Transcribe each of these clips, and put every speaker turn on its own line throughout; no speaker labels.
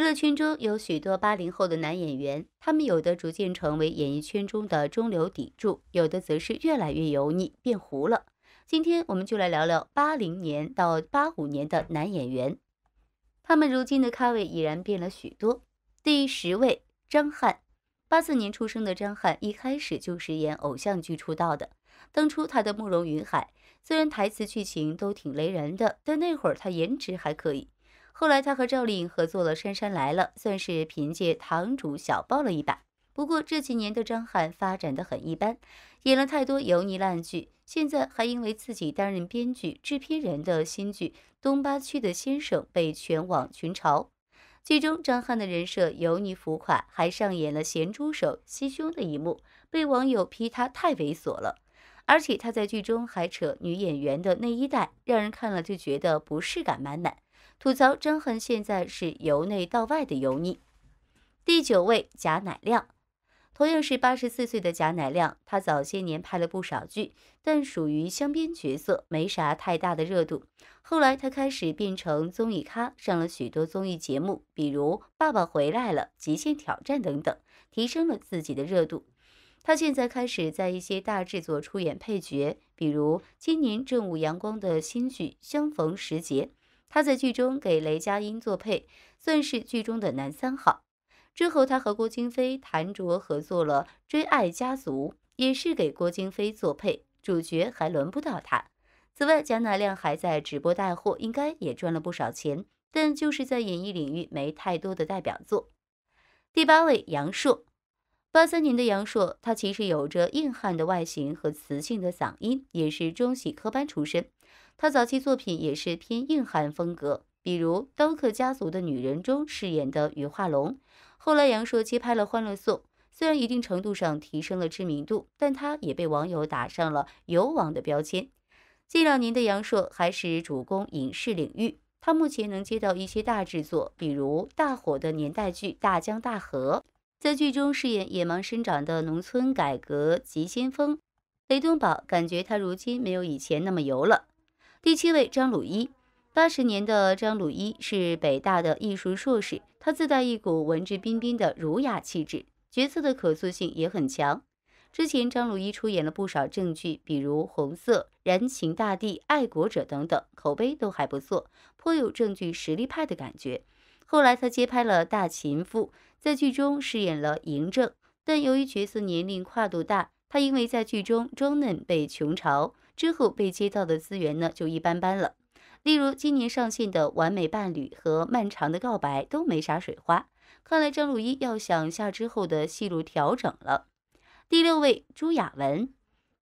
娱乐圈中有许多八零后的男演员，他们有的逐渐成为演艺圈中的中流砥柱，有的则是越来越油腻变糊了。今天我们就来聊聊八零年到八五年的男演员，他们如今的咖位已然变了许多。第十位，张翰，八四年出生的张翰一开始就是演偶像剧出道的。当初他的《慕容云海》虽然台词剧情都挺雷人的，但那会儿他颜值还可以。后来，他和赵丽颖合作了《杉杉来了》，算是凭借《堂主》小爆了一把。不过这几年的张翰发展的很一般，演了太多油腻烂剧。现在还因为自己担任编剧、制片人的新剧《东八区的先生》被全网群嘲。剧中张翰的人设油腻浮夸，还上演了咸猪手吸胸的一幕，被网友批他太猥琐了。而且他在剧中还扯女演员的内衣带，让人看了就觉得不适感满满。吐槽张恒现在是由内到外的油腻。第九位贾乃亮，同样是八十四岁的贾乃亮，他早些年拍了不少剧，但属于香编角色，没啥太大的热度。后来他开始变成综艺咖，上了许多综艺节目，比如《爸爸回来了》《极限挑战》等等，提升了自己的热度。他现在开始在一些大制作出演配角，比如今年正午阳光的新剧《相逢时节》。他在剧中给雷佳音作配，算是剧中的男三号。之后，他和郭京飞、谭卓合作了《追爱家族》，也是给郭京飞作配，主角还轮不到他。此外，贾乃亮还在直播带货，应该也赚了不少钱。但就是在演艺领域没太多的代表作。第八位，杨烁。八三年的杨烁，他其实有着硬汉的外形和磁性的嗓音，也是中戏科班出身。他早期作品也是偏硬汉风格，比如《刀客家族的女人》中饰演的于化龙。后来杨烁接拍了《欢乐颂》，虽然一定程度上提升了知名度，但他也被网友打上了“油王”的标签。近两年的杨烁还是主攻影视领域，他目前能接到一些大制作，比如大火的年代剧《大江大河》，在剧中饰演野蛮生长的农村改革急先锋雷东宝。感觉他如今没有以前那么油了。第七位张鲁一，八十年的张鲁一是北大的艺术硕士，他自带一股文质彬彬的儒雅气质，角色的可塑性也很强。之前张鲁一出演了不少正剧，比如《红色》《燃情大地》《爱国者》等等，口碑都还不错，颇有正剧实力派的感觉。后来他接拍了《大秦赋》，在剧中饰演了嬴政，但由于角色年龄跨度大，他因为在剧中装嫩被穷嘲。之后被接到的资源呢就一般般了，例如今年上线的《完美伴侣》和《漫长的告白》都没啥水花。看来张鲁一要想下之后的戏路调整了。第六位朱亚文，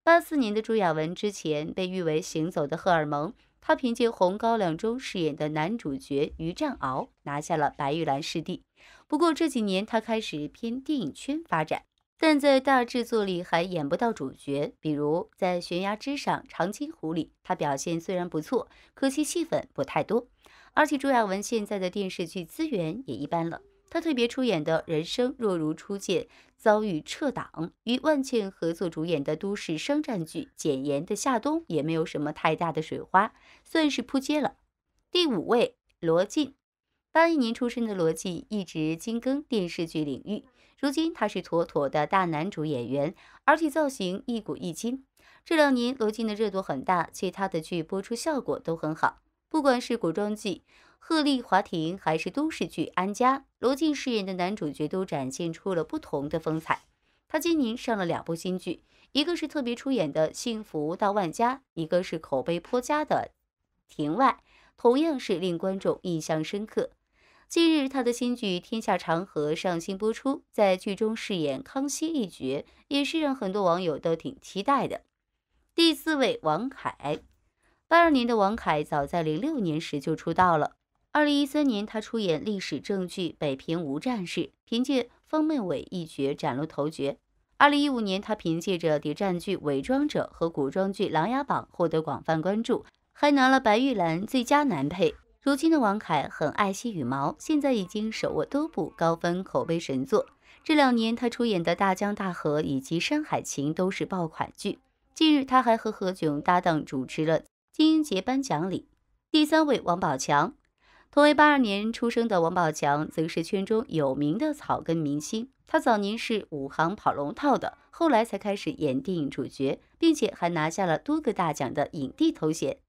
八四年的朱亚文之前被誉为行走的荷尔蒙，他凭借《红高粱》中饰演的男主角于占鳌拿下了白玉兰视帝。不过这几年他开始偏电影圈发展。但在大制作里还演不到主角，比如在《悬崖之上》《长津湖》里，他表现虽然不错，可惜戏份不太多。而且朱亚文现在的电视剧资源也一般了，他特别出演的《人生若如初见》遭遇撤档，与万茜合作主演的都市商战剧《简言的夏冬》也没有什么太大的水花，算是扑街了。第五位，罗晋，八一年出生的罗晋一直深耕电视剧领域。如今他是妥妥的大男主演员，而且造型一古一今。这两年罗晋的热度很大，且他的剧播出效果都很好。不管是古装剧《鹤唳华亭》，还是都市剧《安家》，罗晋饰演的男主角都展现出了不同的风采。他今年上了两部新剧，一个是特别出演的《幸福到万家》，一个是口碑颇佳的《庭外》，同样是令观众印象深刻。近日，他的新剧《天下长河》上星播出，在剧中饰演康熙一角，也是让很多网友都挺期待的。第四位，王凯，八二年的王凯，早在零六年时就出道了。二零一三年，他出演历史正剧《北平无战事》，凭借方孟伟》一角崭露头角。二零一五年，他凭借着谍战剧《伪装者》和古装剧《琅琊榜》获得广泛关注，还拿了白玉兰最佳男配。如今的王凯很爱惜羽毛，现在已经手握多部高分口碑神作。这两年他出演的《大江大河》以及《山海情》都是爆款剧。近日他还和何炅搭档主持了金鹰节颁奖礼。第三位，王宝强。同为八二年出生的王宝强，则是圈中有名的草根明星。他早年是武行跑龙套的，后来才开始演电影主角，并且还拿下了多个大奖的影帝头衔。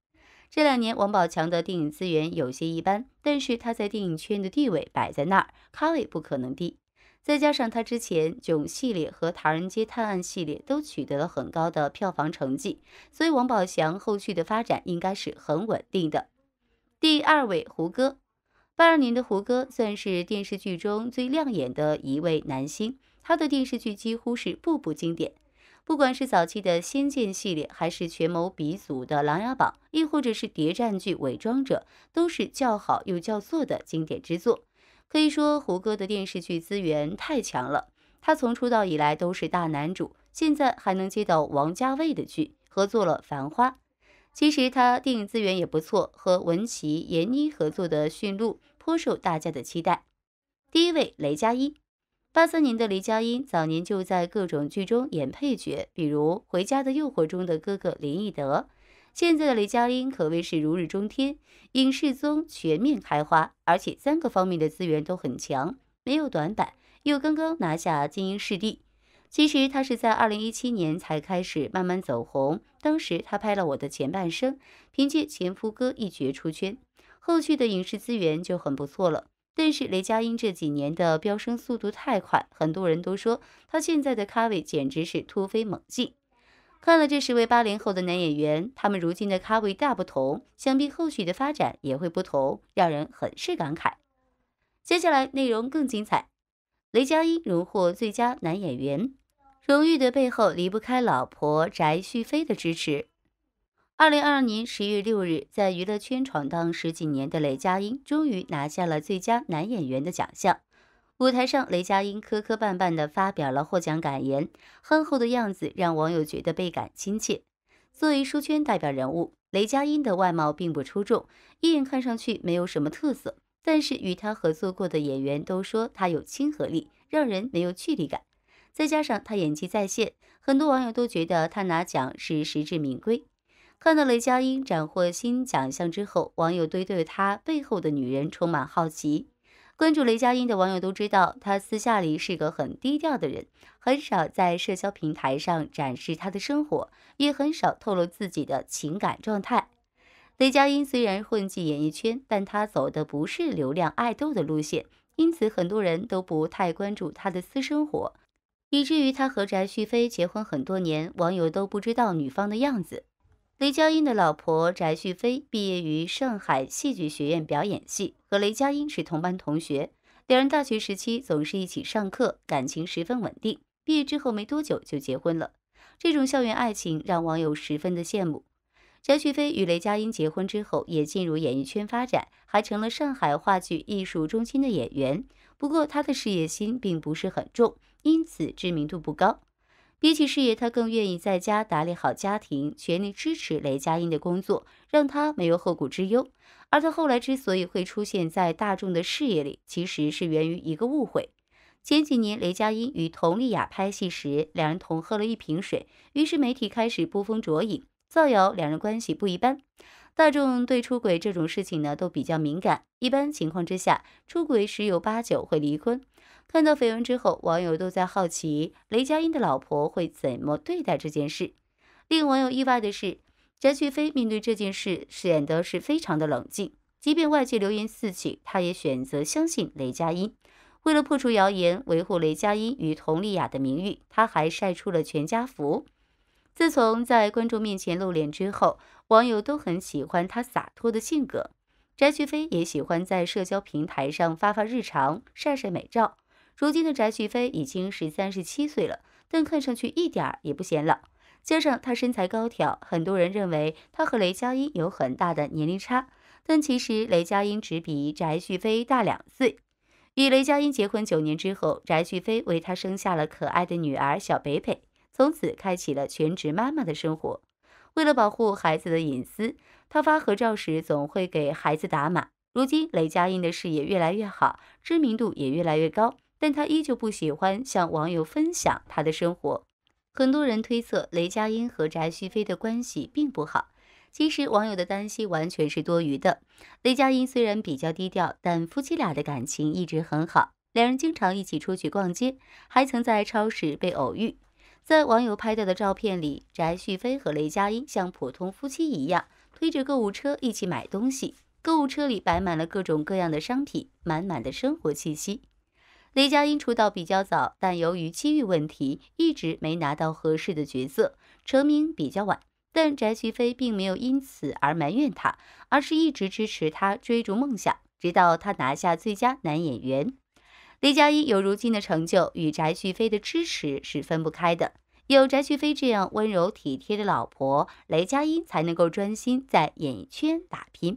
这两年，王宝强的电影资源有些一般，但是他在电影圈的地位摆在那儿，咖位不可能低。再加上他之前《囧》系列和《唐人街探案》系列都取得了很高的票房成绩，所以王宝强后续的发展应该是很稳定的。第二位，胡歌。八二年的胡歌算是电视剧中最亮眼的一位男星，他的电视剧几乎是步步经典。不管是早期的《仙剑》系列，还是权谋鼻祖的《琅琊榜》，亦或者是谍战剧《伪装者》，都是叫好又叫座的经典之作。可以说，胡歌的电视剧资源太强了。他从出道以来都是大男主，现在还能接到王家卫的剧，合作了《繁花》。其实他电影资源也不错，和文琪、闫妮合作的《驯鹿》颇受大家的期待。第一位，雷佳音。八三年的雷佳音早年就在各种剧中演配角，比如《回家的诱惑》中的哥哥林毅德。现在的雷佳音可谓是如日中天，影视综全面开花，而且三个方面的资源都很强，没有短板，又刚刚拿下金鹰视帝。其实他是在二零一七年才开始慢慢走红，当时他拍了《我的前半生》，凭借前夫哥一角出圈，后续的影视资源就很不错了。但是雷佳音这几年的飙升速度太快，很多人都说他现在的咖位简直是突飞猛进。看了这十位八零后的男演员，他们如今的咖位大不同，想必后续的发展也会不同，让人很是感慨。接下来内容更精彩。雷佳音荣获最佳男演员荣誉的背后，离不开老婆翟旭飞的支持。二零二二年十月六日，在娱乐圈闯荡十几年的雷佳音终于拿下了最佳男演员的奖项。舞台上，雷佳音磕磕绊绊地发表了获奖感言，憨厚的样子让网友觉得倍感亲切。作为书圈代表人物，雷佳音的外貌并不出众，一眼看上去没有什么特色。但是与他合作过的演员都说他有亲和力，让人没有距离感。再加上他演技在线，很多网友都觉得他拿奖是实至名归。看到雷佳音斩获新奖项之后，网友都对他背后的女人充满好奇。关注雷佳音的网友都知道，他私下里是个很低调的人，很少在社交平台上展示他的生活，也很少透露自己的情感状态。雷佳音虽然混迹演艺圈，但他走的不是流量爱豆的路线，因此很多人都不太关注他的私生活，以至于他和翟旭飞结婚很多年，网友都不知道女方的样子。雷佳音的老婆翟旭飞毕业于上海戏剧学院表演系，和雷佳音是同班同学。两人大学时期总是一起上课，感情十分稳定。毕业之后没多久就结婚了。这种校园爱情让网友十分的羡慕。翟旭飞与雷佳音结婚之后也进入演艺圈发展，还成了上海话剧艺术中心的演员。不过他的事业心并不是很重，因此知名度不高。比起事业，他更愿意在家打理好家庭，全力支持雷佳音的工作，让他没有后顾之忧。而他后来之所以会出现在大众的视野里，其实是源于一个误会。前几年，雷佳音与佟丽娅拍戏时，两人同喝了一瓶水，于是媒体开始捕风捉影，造谣两人关系不一般。大众对出轨这种事情呢都比较敏感，一般情况之下，出轨十有八九会离婚。看到绯闻之后，网友都在好奇雷佳音的老婆会怎么对待这件事。令网友意外的是，翟旭飞面对这件事显得是非常的冷静，即便外界流言四起，他也选择相信雷佳音。为了破除谣言，维护雷佳音与佟丽娅的名誉，他还晒出了全家福。自从在观众面前露脸之后，网友都很喜欢他洒脱的性格。翟旭飞也喜欢在社交平台上发发日常、晒晒美照。如今的翟旭飞已经三十七岁了，但看上去一点儿也不显老。加上他身材高挑，很多人认为他和雷佳音有很大的年龄差。但其实雷佳音只比翟旭飞大两岁。与雷佳音结婚九年之后，翟旭飞为他生下了可爱的女儿小北北。从此开启了全职妈妈的生活。为了保护孩子的隐私，他发合照时总会给孩子打码。如今，雷佳音的事业越来越好，知名度也越来越高，但他依旧不喜欢向网友分享他的生活。很多人推测雷佳音和翟旭飞的关系并不好，其实网友的担心完全是多余的。雷佳音虽然比较低调，但夫妻俩的感情一直很好，两人经常一起出去逛街，还曾在超市被偶遇。在网友拍到的照片里，翟旭飞和雷佳音像普通夫妻一样推着购物车一起买东西，购物车里摆满了各种各样的商品，满满的生活气息。雷佳音出道比较早，但由于机遇问题，一直没拿到合适的角色，成名比较晚。但翟旭飞并没有因此而埋怨他，而是一直支持他追逐梦想，直到他拿下最佳男演员。雷佳音有如今的成就，与翟旭飞的支持是分不开的。有翟旭飞这样温柔体贴的老婆，雷佳音才能够专心在演艺圈打拼。